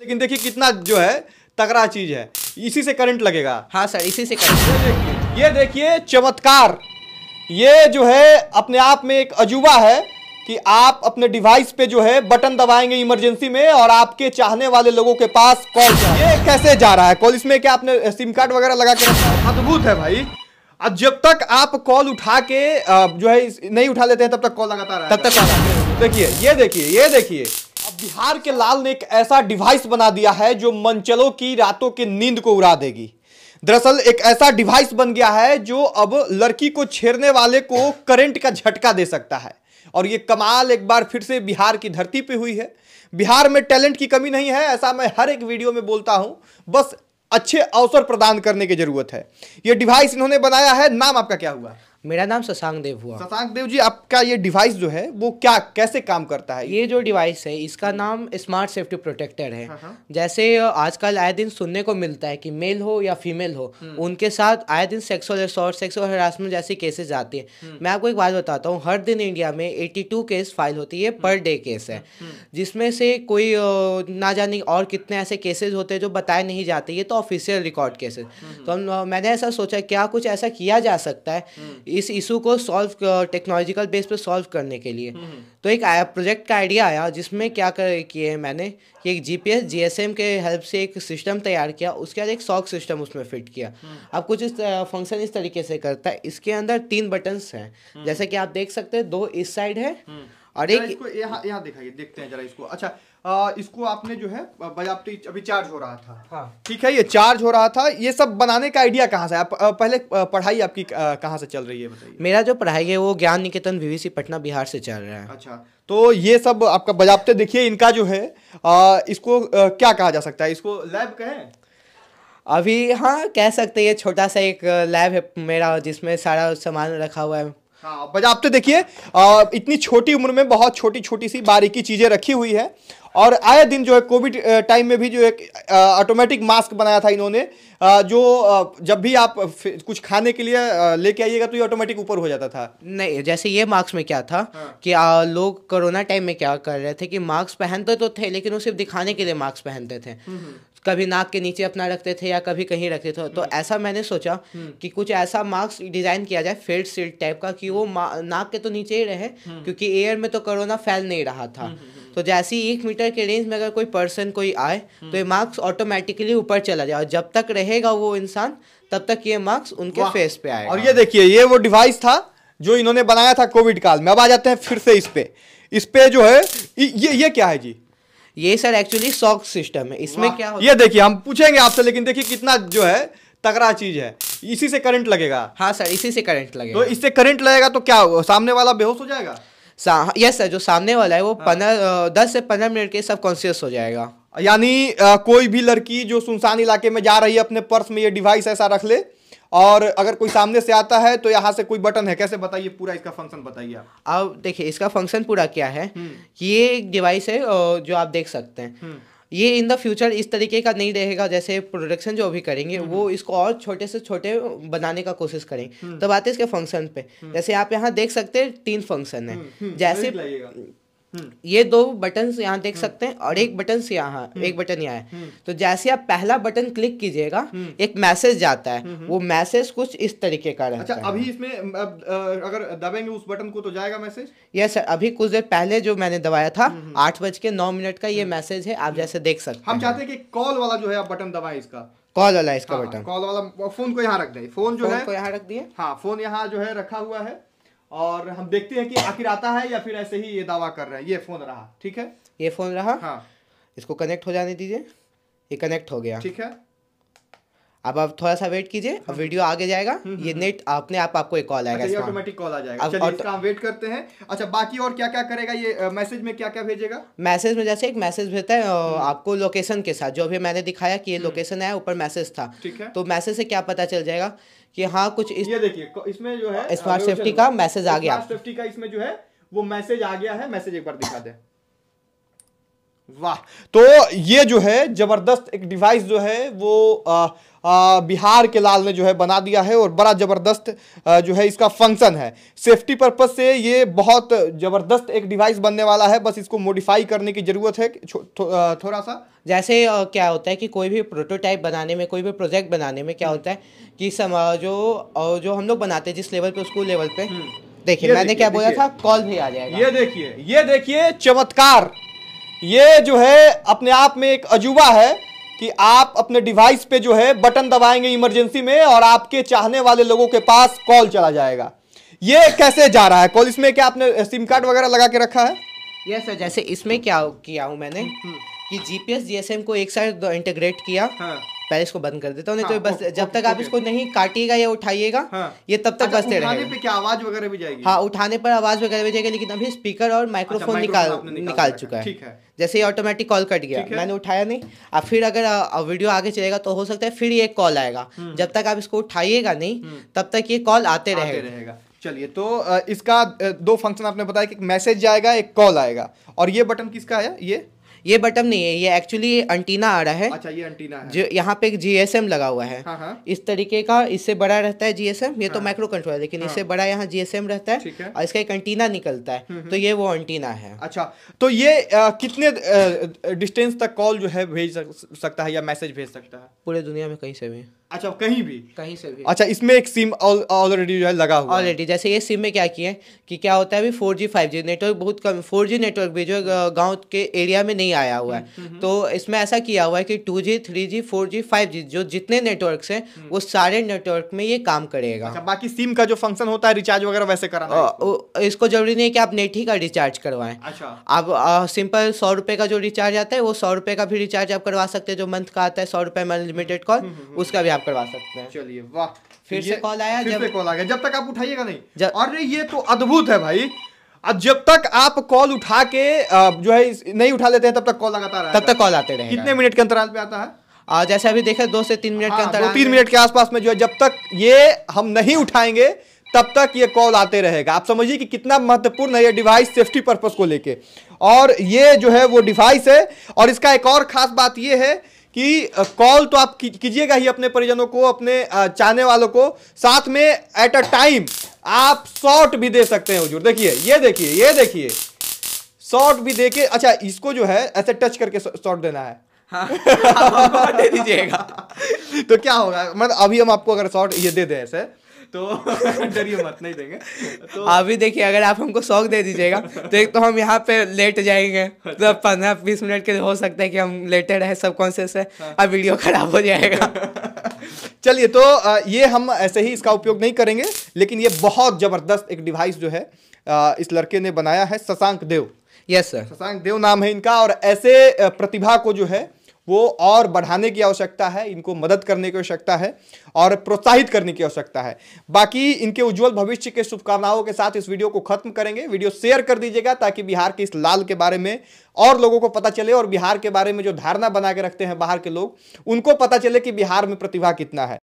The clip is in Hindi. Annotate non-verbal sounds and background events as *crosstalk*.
लेकिन देखिए कितना जो है तगड़ा चीज है इसी से करंट लगेगा हाँ सर इसी से करंट ये देखिए चमत्कार ये जो है अपने आप में एक अजूबा है कि आप अपने डिवाइस पे जो है बटन दबाएंगे इमरजेंसी में और आपके चाहने वाले लोगों के पास कॉल ये कैसे जा रहा है कॉल इसमें क्या आपने सिम uh, कार्ड वगैरह लगा के रखा है अद्भुत है भाई अब जब तक आप कॉल उठा के uh, जो है नहीं उठा लेते हैं तब तक कॉल लगातार तब तक देखिए ये देखिए ये देखिए अब बिहार के लाल ने एक ऐसा डिवाइस बना दिया है जो मंचलों की रातों की नींद को उड़ा देगी दरअसल एक ऐसा डिवाइस बन गया है जो अब लड़की को छेड़ने वाले को करंट का झटका दे सकता है और ये कमाल एक बार फिर से बिहार की धरती पे हुई है बिहार में टैलेंट की कमी नहीं है ऐसा मैं हर एक वीडियो में बोलता हूं बस अच्छे अवसर प्रदान करने की जरूरत है ये डिवाइस इन्होंने बनाया है नाम आपका क्या हुआ है मेरा नाम शशांक देव हुआ शशांक देव जी आपका ये डिवाइस जो है वो क्या कैसे काम करता है ये जो डिवाइस है इसका नाम स्मार्ट सेफ्टी प्रोटेक्टर है हाँ, हाँ। जैसे आजकल आए दिन सुनने को मिलता है कि मेल हो या फीमेल हो हम्म। उनके साथ आए दिन सेक्सुअल असोल्ट सेक्सुअल हरासमेंट जैसे केसेस आते हैं हम्म। मैं आपको एक बात बताता हूँ हर दिन इंडिया में एट्टी केस फाइल होती है पर डे केस है हम्म, जिसमें से कोई ना जाने और कितने ऐसे केसेज होते हैं जो बताए नहीं जाते ये तो ऑफिशियल रिकॉर्ड केसेज तो मैंने ऐसा सोचा क्या कुछ ऐसा किया जा सकता है इस इशू को सॉल्व टेक्नोलॉजिकल बेस पे सॉल्व करने के लिए हम्म, हम्म। तो एक प्रोजेक्ट का आइडिया आया जिसमें क्या कर किए मैंने कि एक जीपीएस जीएसएम के हेल्प से एक सिस्टम तैयार किया उसके बाद एक सॉक सिस्टम उसमें फिट किया हम्म। अब कुछ इस फंक्शन इस तरीके से करता है इसके अंदर तीन बटन्स हैं जैसे कि आप देख सकते हैं दो इस साइड है और एक इसको यहाँ यहाँ दिखाइए देखते हैं जरा इसको अच्छा आ, इसको आपने जो है बजापटी अभी चार्ज हो रहा था हाँ ठीक है ये चार्ज हो रहा था ये सब बनाने का आइडिया कहाँ से आप पहले पढ़ाई आपकी कहाँ से चल रही है बताइए मेरा जो पढ़ाई है वो ज्ञान निकेतन वीवीसी पटना बिहार से चल रहा है अच्छा तो ये सब आपका बजापते देखिए इनका जो है आ, इसको आ, क्या कहा जा सकता है इसको लैब कहें अभी हाँ कह सकते हैं छोटा सा एक लैब है मेरा जिसमें सारा सामान रखा हुआ है हाँ आप तो देखिए इतनी छोटी उम्र में बहुत छोटी छोटी सी बारीकी चीज़ें रखी हुई है और आए दिन जो है कोविड टाइम में भी जो एक ऑटोमेटिक मास्क बनाया था इन्होंने जो जब भी आप कुछ खाने के लिए लेके आइएगा तो ये ऑटोमेटिक ऊपर हो जाता था नहीं जैसे ये मास्क में क्या था हाँ। कि आ, लोग कोरोना टाइम में क्या कर रहे थे कि मास्क पहनते तो थे लेकिन वो सिर्फ दिखाने के लिए मास्क पहनते थे हम्म, हम्म। कभी नाक के नीचे अपना रखते थे या कभी कहीं रखते थे तो ऐसा मैंने सोचा कि कुछ ऐसा मास्क डिजाइन किया जाए फेल्ड सील्ड टाइप का कि वो नाक के तो नीचे ही रहे क्योंकि एयर में तो कोरोना फैल नहीं रहा था तो जैसे ही एक मीटर के रेंज में अगर कोई पर्सन कोई आए तो ये मार्क्स ऑटोमेटिकली ऊपर चला जाए और जब तक रहेगा वो इंसान तब तक ये मार्क्स उनके फेस पे आए और ये देखिए ये वो डिवाइस था जो इन्होंने बनाया था कोविड काल में अब आ जाते हैं फिर से इस पे इस पे जो है ये ये क्या है जी ये सर एक्चुअली सॉक सिस्टम है इसमें क्या होता? ये देखिए हम पूछेंगे आपसे लेकिन देखिए कितना जो है तगड़ा चीज है इसी से करंट लगेगा हाँ सर इसी से करंट लगेगा तो इससे करंट लगेगा तो क्या सामने वाला बेहोश हो जाएगा यस सर जो सामने वाला है वो हाँ। पंद्रह दस से पंद्रह मिनट के सब कॉन्सियस हो जाएगा यानी कोई भी लड़की जो सुनसान इलाके में जा रही है अपने पर्स में ये डिवाइस ऐसा रख ले और अगर कोई सामने से आता है तो यहाँ से कोई बटन है कैसे बताइए पूरा इसका फंक्शन बताइए आप देखिए इसका फंक्शन पूरा क्या है हम्म। ये एक डिवाइस है जो आप देख सकते हैं हम्म। ये इन द फ्यूचर इस तरीके का नहीं रहेगा जैसे प्रोडक्शन जो अभी करेंगे हम्म। वो इसको और छोटे से छोटे बनाने का कोशिश करेंगे तब तो आते इसके फंक्शन पे जैसे आप यहाँ देख सकते हैं तीन फंक्शन है जैसे हम्म। ये दो बटन यहाँ देख सकते हैं और एक बटन यहाँ हम्म। एक बटन यहाँ है हम्म। तो जैसे आप पहला बटन क्लिक कीजिएगा एक मैसेज जाता है वो मैसेज कुछ इस तरीके का रहता अच्छा, है अभी इसमें अगर दबेंगे उस बटन को तो जाएगा मैसेज यस सर अभी कुछ देर पहले जो मैंने दबाया था आठ बज के नौ मिनट का ये मैसेज है आप जैसे देख सकते हम चाहते हैं कि कॉल वाला जो है आप बटन दबाए इसका कॉल वाला इसका बटन हाँ, कॉल वाला फोन को यहाँ रख दे फोन जो है यहाँ रख दिए हाँ फोन यहाँ जो है रखा हुआ है और हम देखते हैं कि आखिर आता है या फिर ऐसे ही ये दावा कर रहे हैं ये फ़ोन रहा ठीक है ये फ़ोन रहा हाँ इसको कनेक्ट हो जाने दीजिए ये कनेक्ट हो गया ठीक है अब आप थोड़ा सा वेट कीजिए हाँ। हम्म। वीडियो आगे जाएगा हम्म, हम्म, ये नेट अपने आप आपको एक कॉल आएगा अच्छा, ऑटोमेटिक कॉल आ जाएगा चलिए इसका हम वेट करते हैं अच्छा बाकी और क्या क्या करेगा ये मैसेज में क्या क्या भेजेगा मैसेज में जैसे एक मैसेज भेजता है आपको लोकेशन के साथ जो भी मैंने दिखाया कि ये लोकेशन है ऊपर मैसेज था ठीक है तो मैसेज से क्या पता चल जाएगा कि हाँ कुछ इस... ये देखिए इसमें जो है स्मार्ट सेफ्टी का मैसेज आ गया स्मार्ट सेफ्टी का इसमें जो है वो मैसेज आ गया है मैसेज एक बार दिखा दे वाह तो ये जो है ज़बरदस्त एक डिवाइस जो है वो आ, आ, बिहार के लाल ने जो है बना दिया है और बड़ा ज़बरदस्त जो है इसका फंक्शन है सेफ्टी पर्पज़ से ये बहुत ज़बरदस्त एक डिवाइस बनने वाला है बस इसको मॉडिफाई करने की ज़रूरत है थो, थो, थोड़ा सा जैसे क्या होता है कि कोई भी प्रोटोटाइप बनाने में कोई भी प्रोजेक्ट बनाने में क्या हम्म। होता है कि सम, जो जो हम लोग बनाते हैं जिस लेवल पे उसको लेवल पे हम्म। देखिए मैंने क्या बोला था कॉल भी आ जाएगा ये देखिए ये देखिए चमत्कार ये जो है अपने आप में एक अजूबा है कि आप अपने डिवाइस पे जो है बटन दबाएंगे इमरजेंसी में और आपके चाहने वाले लोगों के पास कॉल चला जाएगा ये कैसे जा रहा है कॉल इसमें क्या आपने सिम कार्ड वगैरह लगा के रखा है यस सर जैसे इसमें क्या किया हूँ मैंने हम्म। कि जीपीएस जीएसएम को एक साथ इंटीग्रेट किया हाँ। पहले इसको बंद कर देता हूँ हाँ, नहीं तो हाँ, बस जब तक आप इसको नहीं काटिएगा या उठाइएगा हाँ, ये तब तक अच्छा, बसते रहेगा पे क्या आवाज वगैरह भी जाएगी हाँ उठाने पर आवाज वगैरह भी जाएगी लेकिन अभी स्पीकर और अच्छा, माइक्रोफोन निकाल निकाल चुका है जैसे ये ऑटोमेटिक कॉल कट गया मैंने उठाया नहीं अब फिर अगर वीडियो आगे चलेगा तो हो सकता है फिर ये कॉल आएगा हम्म। जब तक आप इसको उठाइएगा नहीं हम्म। तब तक ये कॉल आते रहेगा चलिए तो इसका दो फंक्शन आपने बताया कि एक मैसेज जाएगा एक कॉल आएगा और ये बटन किसका है ये ये बटन नहीं है ये एक्चुअली एंटीना आ रहा है अच्छा ये एंटीना है जो यहाँ पे जीएसएम लगा हुआ है हाँ हा। इस तरीके का इससे बड़ा रहता है जीएसएम ये तो हाँ। तो माइक्रो कंट्रोल है लेकिन हाँ। इससे बड़ा यहाँ जीएसएम रहता है, है और इसका एक अंटीना निकलता है हम्म, हम्म। तो ये वो अंटीना है अच्छा तो ये आ, कितने डिस्टेंस तक कॉल जो है भेज सकता है या मैसेज भेज सकता है पूरे दुनिया में कहीं से भी अच्छा कहीं भी कहीं से भी अच्छा इसमें एक सिम ऑलरेडी जो है लगा हुआ ऑलरेडी जैसे ये सिम में क्या किए कि क्या होता है अभी four G five G network बहुत कम फोर जी नेटवर्क भी जो है गाँव के एरिया में नहीं आया हुआ है हम्म, हम्म, हम्म। तो इसमें ऐसा किया हुआ है कि two G three G four G five G जो जितने नेटवर्क है वो सारे नेटवर्क में ये काम करेगा अच्छा, बाकी सिम का जो फंक्शन होता है रिचार्ज वगैरह वैसे करा इसको जरूरी नहीं है कि आप नेट ही का रिचार्ज करवाए अच्छा आप सिंपल सौ रुपए का जो रिचार्ज आता है वो सौ रुपए का भी रिचार्ज आप करवा सकते हैं जो मंथ का आता है सौ रुपए में अनलिमिटेड कॉल उसका भी आप करवा सकते हैं चलिए वाह फिर से कॉल आया फिर जब कॉल आ गया जब तक आप उठाइएगा नहीं अरे ये तो अद्भुत है भाई अब जब तक आप कॉल उठा के जो है नहीं उठा लेते हैं तब तक कॉल लगातार तब तक कॉल आते रहे कितने मिनट के अंतराल पे आता है आ, जैसे अभी देखे दो से तीन मिनट हाँ, के अंतराल तीन मिनट के आसपास में जो है जब तक ये हम नहीं उठाएंगे तब तक ये कॉल आते रहेगा आप समझिए कि कितना महत्वपूर्ण है ये डिवाइस सेफ्टी पर्पज को लेके और ये जो है वो डिवाइस है और इसका एक और खास बात ये है कि कॉल तो आप कीजिएगा ही अपने परिजनों को अपने चाहने वालों को साथ में एट अ टाइम आप शॉर्ट भी दे सकते हैं हजूर देखिए ये देखिए ये देखिए शॉर्ट भी देके अच्छा इसको जो है ऐसे टच करके शॉर्ट देना है हाँ, हाँ, हाँ, हाँ दे दीजिएगा *laughs* तो क्या होगा मतलब अभी हम आपको अगर शॉर्ट ये दे दें ऐसे तो *laughs* डरिए मत नहीं देंगे तो अभी देखिए अगर आप हमको शौक दे दीजिएगा तो एक तो हम यहाँ पे लेट जाएंगे तो अच्छा। पंद्रह बीस मिनट के हो सकता है कि हम लेटे रहे सब कॉन्शियस है हाँ। अब वीडियो खराब हो जाएगा *laughs* चलिए तो ये हम ऐसे ही इसका उपयोग नहीं करेंगे लेकिन ये बहुत ज़बरदस्त एक डिवाइस जो है इस लड़के ने बनाया है शशांक देव यस सर शशांक देव नाम है इनका और ऐसे प्रतिभा को जो है वो और बढ़ाने की आवश्यकता है इनको मदद करने की आवश्यकता है और प्रोत्साहित करने की आवश्यकता है बाकी इनके उज्जवल भविष्य के शुभकामनाओं के साथ इस वीडियो को खत्म करेंगे वीडियो शेयर कर दीजिएगा ताकि बिहार के इस लाल के बारे में और लोगों को पता चले और बिहार के बारे में जो धारणा बना के रखते हैं बाहर के लोग उनको पता चले कि बिहार में प्रतिभा कितना है